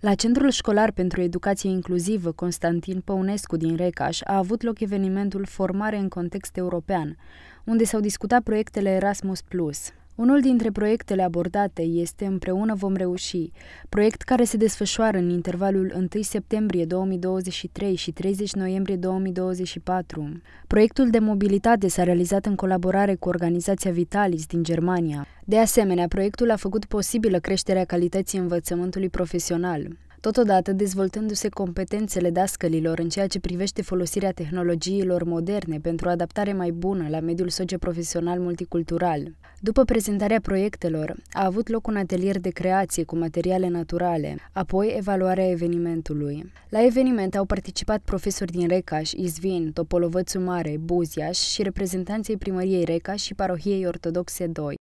La Centrul Școlar pentru Educație Inclusivă Constantin Păunescu din Recaș a avut loc evenimentul Formare în context european, unde s-au discutat proiectele Erasmus+. Unul dintre proiectele abordate este Împreună vom reuși, proiect care se desfășoară în intervalul 1 septembrie 2023 și 30 noiembrie 2024. Proiectul de mobilitate s-a realizat în colaborare cu organizația Vitalis din Germania. De asemenea, proiectul a făcut posibilă creșterea calității învățământului profesional totodată dezvoltându-se competențele dascălilor în ceea ce privește folosirea tehnologiilor moderne pentru o adaptare mai bună la mediul socioprofesional multicultural. După prezentarea proiectelor, a avut loc un atelier de creație cu materiale naturale, apoi evaluarea evenimentului. La eveniment au participat profesori din Recaș, Izvin, Topolovățu Mare, Buziaș și reprezentanții primăriei Recaș și parohiei ortodoxe 2.